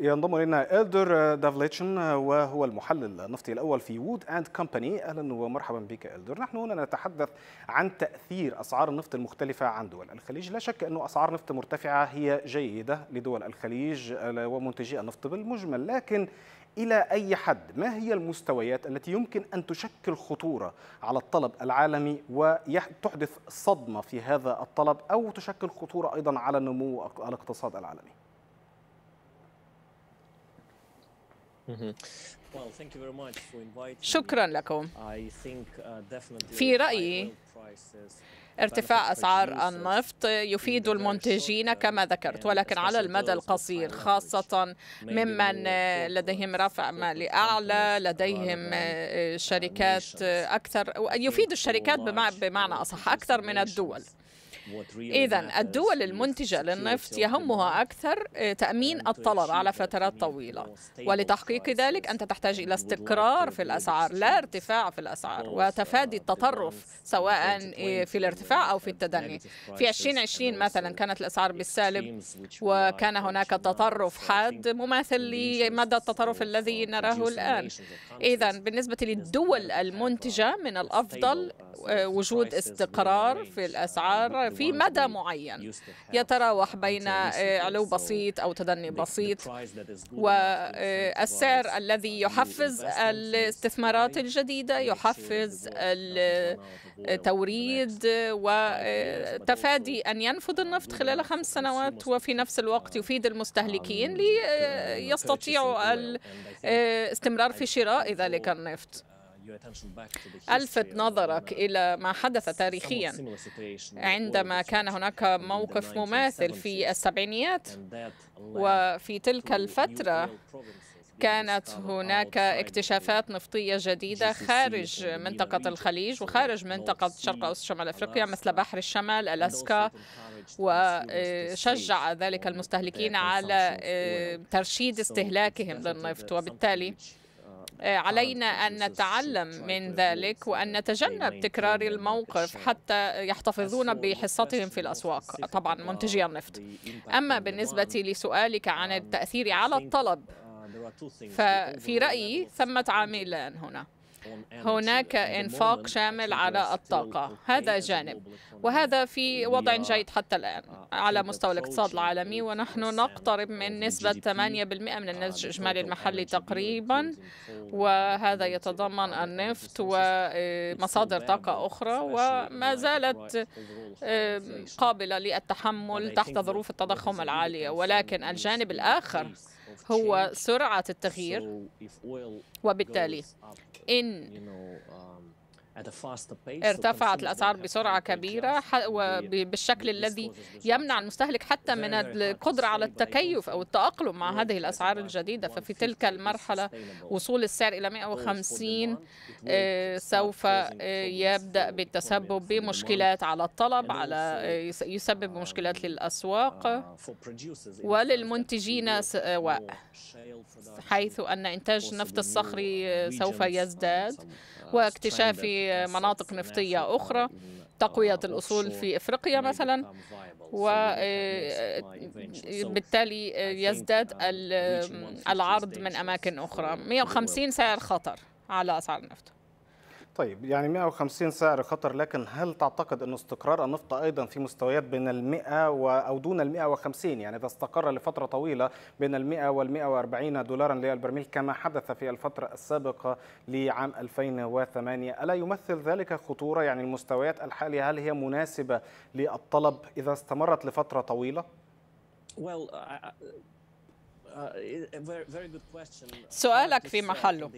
ينضم الينا الدر آه، دافليتشن آه، وهو المحلل النفطي الاول في وود اند كومباني اهلا ومرحبا بك الدر نحن هنا نتحدث عن تاثير اسعار النفط المختلفه عن دول الخليج لا شك انه اسعار نفط مرتفعه هي جيده لدول الخليج آه، ومنتجي النفط بالمجمل لكن إلى أي حد ما هي المستويات التي يمكن أن تشكل خطورة على الطلب العالمي وتحدث صدمة في هذا الطلب أو تشكل خطورة أيضا على نمو الاقتصاد العالمي شكرا لكم uh, في رأيي ارتفاع أسعار النفط يفيد المنتجين كما ذكرت ولكن على المدى القصير خاصة ممن لديهم رفع مالي أعلى لديهم شركات أكثر يفيد الشركات بمعنى أصح أكثر من الدول إذا الدول المنتجة للنفط يهمها أكثر آه، تأمين الطلب على فترات طويلة ولتحقيق ذلك أنت تحتاج إلى استقرار في الأسعار لا ارتفاع في الأسعار وتفادي uh, التطرف سواء في الارتفاع أو في التدني في 2020 مثلا uh, كانت الأسعار بالسالب وكان هناك تطرف حاد مماثل لمدى التطرف الذي نراه الآن إذا بالنسبة للدول المنتجة من الأفضل uh, آه، وجود استقرار في الأسعار في مدى معين يتراوح بين آه، علو بسيط أو تدني بسيط والسعر آه، الذي يحفز الاستثمارات الجديدة يحفز التوريد وتفادي آه، أن ينفذ uh, النفط خلال خمس سنوات وفي نفس الوقت uh, يفيد المستهلكين um, ليستطيعوا uh, الاستمرار في شراء ذلك النفط ألفت نظرك إلى ما حدث تاريخيا عندما كان هناك موقف مماثل في السبعينيات وفي تلك الفترة كانت هناك اكتشافات نفطية جديدة خارج منطقة الخليج وخارج منطقة شرق أوسط شمال أفريقيا مثل بحر الشمال ألاسكا وشجع آه، ذلك المستهلكين على آه، ترشيد استهلاكهم للنفط وبالتالي آه، علينا أن نتعلم من ذلك وأن نتجنب تكرار الموقف حتى يحتفظون بحصتهم في الأسواق طبعا منتجي النفط أما بالنسبة لسؤالك عن التأثير على الطلب آه، ففي رأيي ثمة عاملان هنا هناك انفاق شامل على الطاقة هذا جانب وهذا في وضع جيد حتى الآن uh, على مستوى الاقتصاد العالمي ونحن نقترب من نسبة 8% من الناتج uh, الإجمالي المحلي تقريبا وهذا يتضمن النفط ومصادر uh, طاقة أخرى وما زالت um, قابلة للتحمل تحت ظروف التضخم العالية ولكن الجانب الآخر هو سرعة التغيير وبالتالي إن um, ارتفعت الأسعار بسرعة كبيرة بالشكل الذي يمنع المستهلك حتى من القدرة على التكيف أو التأقلم مع هذه الأسعار الجديدة ففي تلك المرحلة وصول السعر إلى 150 آه، سوف آه، يبدأ بالتسبب بمشكلات على الطلب على آه، يسبب um, مشكلات uh, للأسواق وللمنتجين سواء حيث أن إنتاج النفط الصخري سوف يزداد آه، واكتشاف مناطق نفطية أخرى تقوية الأصول في إفريقيا مثلا وبالتالي آه، آه، يزداد العرض من أماكن أخرى 150 سعر خطر على أسعار النفط طيب يعني 150 سعر خطر لكن هل تعتقد أن استقرار النفط أيضا في مستويات بين ال 100 أو دون ال 150 يعني إذا استقر لفترة طويلة بين ال 100 وال 140 دولارا للبرميل كما حدث في الفترة السابقة لعام 2008 ألا يمثل ذلك خطورة يعني المستويات الحالية هل هي مناسبة للطلب إذا استمرت لفترة طويلة؟ Well, I... سؤالك في uh, محله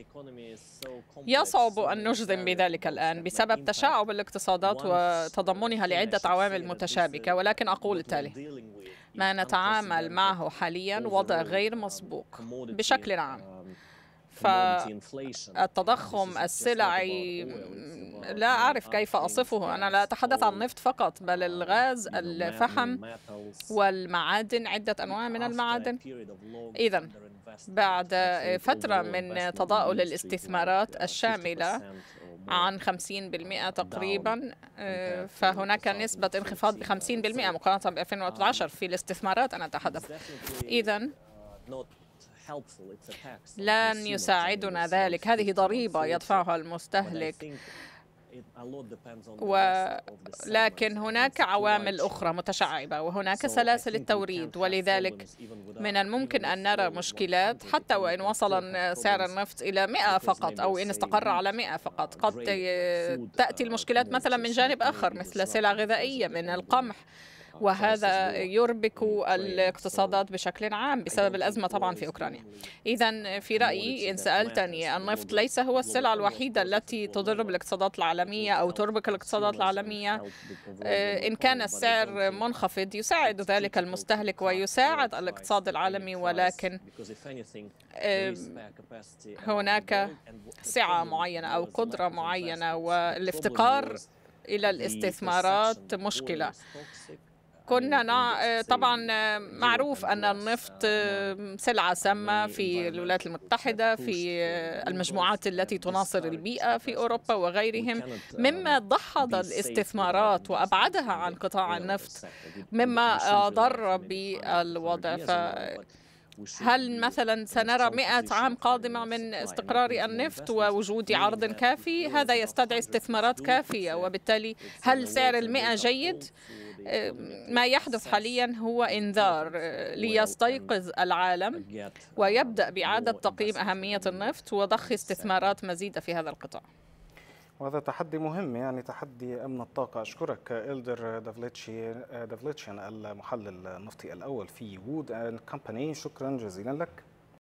يصعب أن نجزم بذلك الآن بسبب تشعب الاقتصادات وتضمنها لعدة عوامل متشابكة ولكن أقول التالي ما نتعامل معه حاليا وضع غير مسبوق بشكل عام فالتضخم السلعي لا أعرف كيف أصفه أنا لا أتحدث عن النفط فقط بل الغاز الفحم والمعادن عدة أنواع من المعادن إذا بعد فترة من تضاؤل الاستثمارات الشاملة عن 50% تقريبا فهناك نسبة انخفاض ب 50% مقارنة ب 2011 في الاستثمارات أنا أتحدث إذا لن يساعدنا ذلك هذه ضريبة يدفعها المستهلك ولكن هناك عوامل أخرى متشعبة وهناك سلاسل التوريد ولذلك من الممكن أن نرى مشكلات حتى وإن وصل سعر النفط إلى 100 فقط أو إن استقر على 100 فقط قد تأتي المشكلات uh, مثلا من جانب آخر مثل سلع غذائية من القمح وهذا يربك طيب. الاقتصادات بشكل عام بسبب أيوة. الأزمة طبعا في أوكرانيا إذا في رأيي إن سألتني النفط ليس هو السلعة الوحيدة التي تضر بالاقتصادات العالمية أو تربك الاقتصادات العالمية آه، إن كان السعر منخفض يساعد ذلك المستهلك ويساعد الاقتصاد العالمي ولكن آه، هناك سعة معينة أو قدرة معينة والافتقار إلى الاستثمارات مشكلة كنا آه، طبعا آه، معروف أن النفط آه، سلعة سامة في الولايات المتحدة في المجموعات التي تناصر البيئة في أوروبا وغيرهم مما ضحض الاستثمارات وأبعدها عن قطاع النفط مما ضر بالوضع هل مثلا سنرى مئة عام قادمة من يعني استقرار النفط ووجود عرض كافي هذا يستدعي استثمارات كافية وبالتالي هل سعر المئة جيد؟ آه، ما يحدث حاليا هو انذار آه، ليستيقظ العالم ويبدأ بإعادة تقييم أهمية النفط وضخ استثمارات مزيدة في هذا القطاع وهذا تحدي مهم يعني تحدي امن الطاقه اشكرك الدر دافليتشي دافليتشي المحلل النفطي الاول في وود اند كومباني شكرا جزيلا لك